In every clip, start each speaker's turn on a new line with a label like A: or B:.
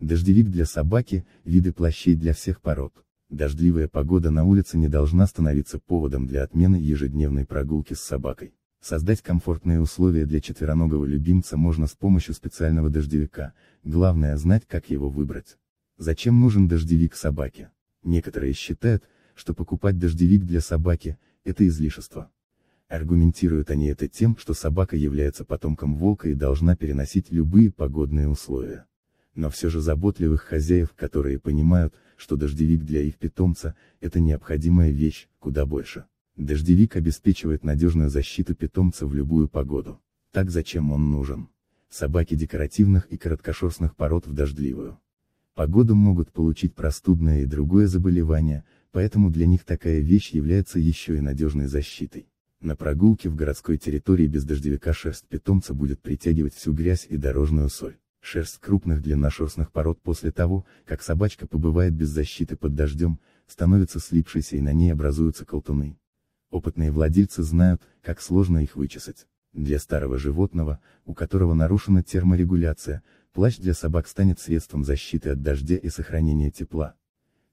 A: Дождевик для собаки, виды плащей для всех пород. Дождливая погода на улице не должна становиться поводом для отмены ежедневной прогулки с собакой. Создать комфортные условия для четвероногого любимца можно с помощью специального дождевика, главное знать, как его выбрать. Зачем нужен дождевик собаке? Некоторые считают, что покупать дождевик для собаки – это излишество. Аргументируют они это тем, что собака является потомком волка и должна переносить любые погодные условия но все же заботливых хозяев, которые понимают, что дождевик для их питомца – это необходимая вещь, куда больше. Дождевик обеспечивает надежную защиту питомца в любую погоду. Так зачем он нужен? Собаки декоративных и короткошерстных пород в дождливую погоду могут получить простудное и другое заболевание, поэтому для них такая вещь является еще и надежной защитой. На прогулке в городской территории без дождевика шерсть питомца будет притягивать всю грязь и дорожную соль. Шерсть крупных длинношерстных пород после того, как собачка побывает без защиты под дождем, становится слипшейся и на ней образуются колтуны. Опытные владельцы знают, как сложно их вычесать. Для старого животного, у которого нарушена терморегуляция, плащ для собак станет средством защиты от дождя и сохранения тепла.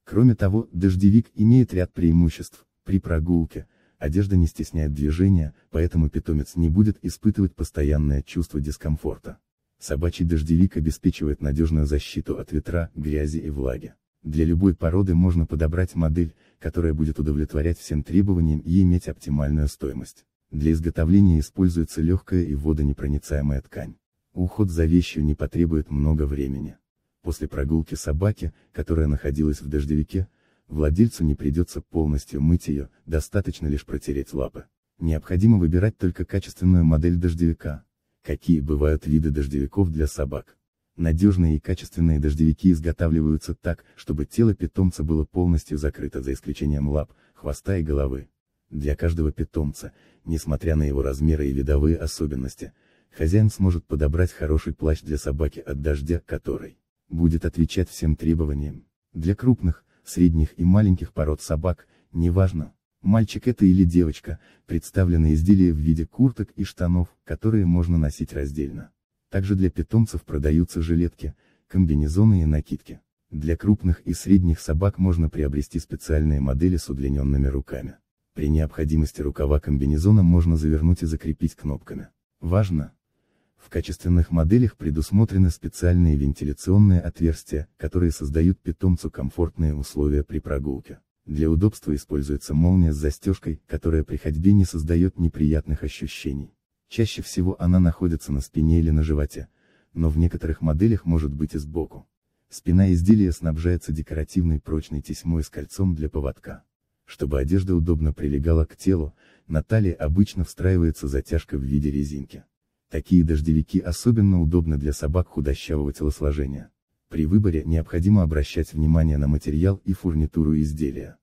A: Кроме того, дождевик имеет ряд преимуществ. При прогулке, одежда не стесняет движения, поэтому питомец не будет испытывать постоянное чувство дискомфорта. Собачий дождевик обеспечивает надежную защиту от ветра, грязи и влаги. Для любой породы можно подобрать модель, которая будет удовлетворять всем требованиям и иметь оптимальную стоимость. Для изготовления используется легкая и водонепроницаемая ткань. Уход за вещью не потребует много времени. После прогулки собаки, которая находилась в дождевике, владельцу не придется полностью мыть ее, достаточно лишь протереть лапы. Необходимо выбирать только качественную модель дождевика, Какие бывают виды дождевиков для собак? Надежные и качественные дождевики изготавливаются так, чтобы тело питомца было полностью закрыто за исключением лап, хвоста и головы. Для каждого питомца, несмотря на его размеры и видовые особенности, хозяин сможет подобрать хороший плащ для собаки от дождя, который будет отвечать всем требованиям. Для крупных, средних и маленьких пород собак, неважно, Мальчик это или девочка, представлены изделия в виде курток и штанов, которые можно носить раздельно. Также для питомцев продаются жилетки, комбинезоны и накидки. Для крупных и средних собак можно приобрести специальные модели с удлиненными руками. При необходимости рукава комбинезона можно завернуть и закрепить кнопками. Важно! В качественных моделях предусмотрены специальные вентиляционные отверстия, которые создают питомцу комфортные условия при прогулке. Для удобства используется молния с застежкой, которая при ходьбе не создает неприятных ощущений. Чаще всего она находится на спине или на животе, но в некоторых моделях может быть и сбоку. Спина изделия снабжается декоративной прочной тесьмой с кольцом для поводка. Чтобы одежда удобно прилегала к телу, на талии обычно встраивается затяжка в виде резинки. Такие дождевики особенно удобны для собак худощавого телосложения. При выборе необходимо обращать внимание на материал и фурнитуру изделия.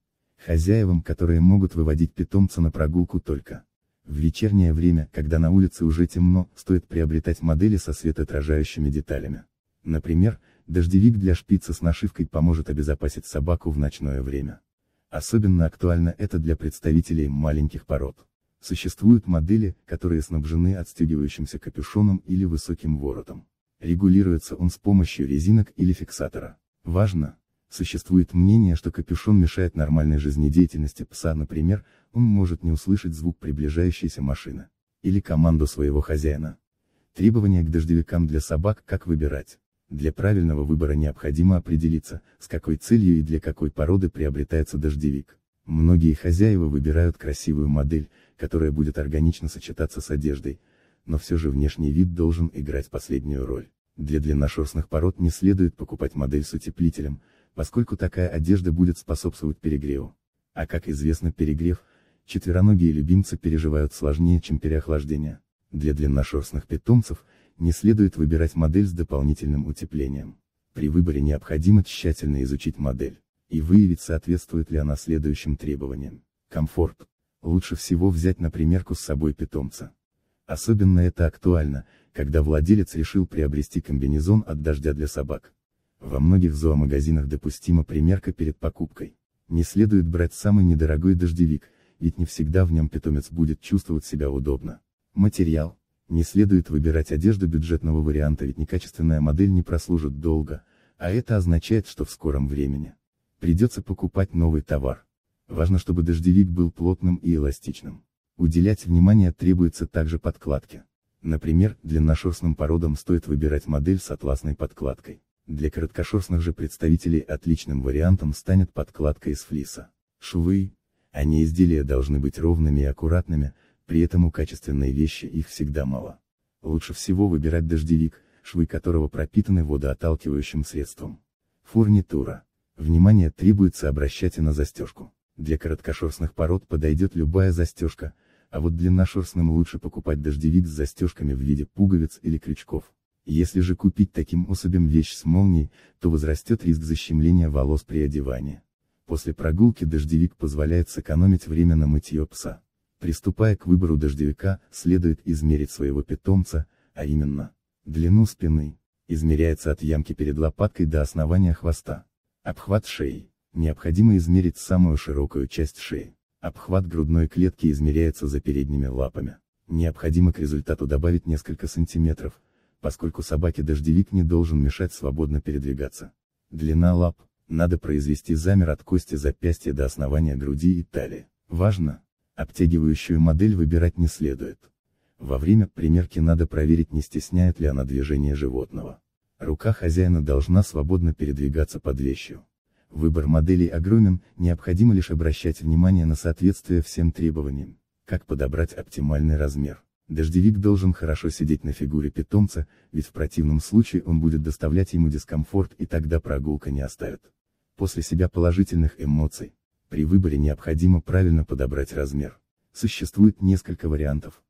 A: Хозяевам, которые могут выводить питомца на прогулку только. В вечернее время, когда на улице уже темно, стоит приобретать модели со светоотражающими деталями. Например, дождевик для шпица с нашивкой поможет обезопасить собаку в ночное время. Особенно актуально это для представителей маленьких пород. Существуют модели, которые снабжены отстегивающимся капюшоном или высоким воротом. Регулируется он с помощью резинок или фиксатора. Важно! Существует мнение, что капюшон мешает нормальной жизнедеятельности пса, например, он может не услышать звук приближающейся машины. Или команду своего хозяина. Требования к дождевикам для собак как выбирать. Для правильного выбора необходимо определиться, с какой целью и для какой породы приобретается дождевик. Многие хозяева выбирают красивую модель, которая будет органично сочетаться с одеждой, но все же внешний вид должен играть последнюю роль. Для длинношерстных пород не следует покупать модель с утеплителем, поскольку такая одежда будет способствовать перегреву. А как известно перегрев, четвероногие любимцы переживают сложнее, чем переохлаждение. Для длинношерстных питомцев, не следует выбирать модель с дополнительным утеплением. При выборе необходимо тщательно изучить модель, и выявить соответствует ли она следующим требованиям. Комфорт. Лучше всего взять на примерку с собой питомца. Особенно это актуально, когда владелец решил приобрести комбинезон от дождя для собак. Во многих зоомагазинах допустима примерка перед покупкой. Не следует брать самый недорогой дождевик, ведь не всегда в нем питомец будет чувствовать себя удобно. Материал. Не следует выбирать одежду бюджетного варианта, ведь некачественная модель не прослужит долго, а это означает, что в скором времени придется покупать новый товар. Важно, чтобы дождевик был плотным и эластичным. Уделять внимание требуется также подкладке. Например, для длинношерстным породам стоит выбирать модель с атласной подкладкой. Для короткошерстных же представителей отличным вариантом станет подкладка из флиса. Швы, а не изделия должны быть ровными и аккуратными, при этом у качественной вещи их всегда мало. Лучше всего выбирать дождевик, швы которого пропитаны водоотталкивающим средством. Фурнитура. Внимание требуется обращать и на застежку. Для короткошерстных пород подойдет любая застежка, а вот длинношерстным лучше покупать дождевик с застежками в виде пуговиц или крючков. Если же купить таким особям вещь с молнией, то возрастет риск защемления волос при одевании. После прогулки дождевик позволяет сэкономить время на мытье пса. Приступая к выбору дождевика, следует измерить своего питомца, а именно, длину спины, измеряется от ямки перед лопаткой до основания хвоста. Обхват шеи. Необходимо измерить самую широкую часть шеи. Обхват грудной клетки измеряется за передними лапами. Необходимо к результату добавить несколько сантиметров, поскольку собаке-дождевик не должен мешать свободно передвигаться. Длина лап. Надо произвести замер от кости запястья до основания груди и талии. Важно, обтягивающую модель выбирать не следует. Во время примерки надо проверить не стесняет ли она движение животного. Рука хозяина должна свободно передвигаться под вещью. Выбор моделей огромен, необходимо лишь обращать внимание на соответствие всем требованиям. Как подобрать оптимальный размер? Дождевик должен хорошо сидеть на фигуре питомца, ведь в противном случае он будет доставлять ему дискомфорт и тогда прогулка не оставит. После себя положительных эмоций. При выборе необходимо правильно подобрать размер. Существует несколько вариантов.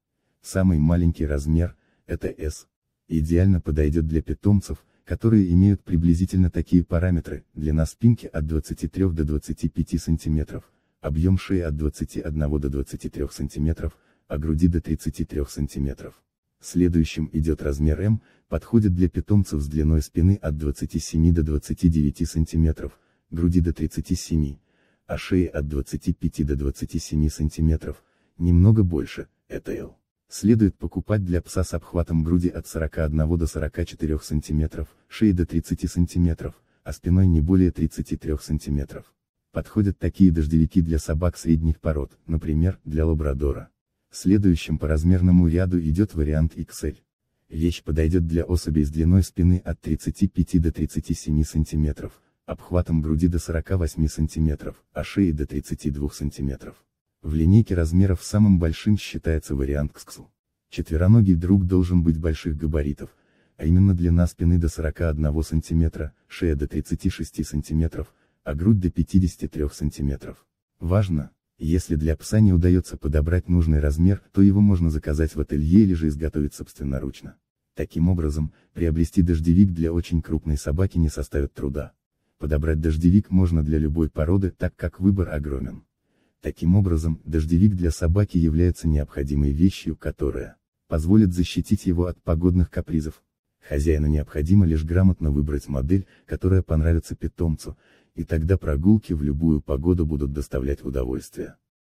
A: Самый маленький размер, это S. Идеально подойдет для питомцев, которые имеют приблизительно такие параметры, длина спинки от 23 до 25 см, объем шеи от 21 до 23 см, а груди до 33 см. Следующим идет размер М, подходит для питомцев с длиной спины от 27 до 29 см, груди до 37, а шеи от 25 до 27 см, немного больше, это L. Следует покупать для пса с обхватом груди от 41 до 44 см, шеи до 30 см, а спиной не более 33 см. Подходят такие дождевики для собак средних пород, например, для лабрадора. Следующим по размерному ряду идет вариант XL. Вещь подойдет для особей с длиной спины от 35 до 37 см, обхватом груди до 48 см, а шеи до 32 см. В линейке размеров самым большим считается вариант XXL. Четвероногий друг должен быть больших габаритов, а именно длина спины до 41 см, шея до 36 см, а грудь до 53 см. Важно, если для пса не удается подобрать нужный размер, то его можно заказать в ателье или же изготовить собственноручно. Таким образом, приобрести дождевик для очень крупной собаки не составит труда. Подобрать дождевик можно для любой породы, так как выбор огромен. Таким образом, дождевик для собаки является необходимой вещью, которая позволит защитить его от погодных капризов. Хозяину необходимо лишь грамотно выбрать модель, которая понравится питомцу, и тогда прогулки в любую погоду будут доставлять удовольствие.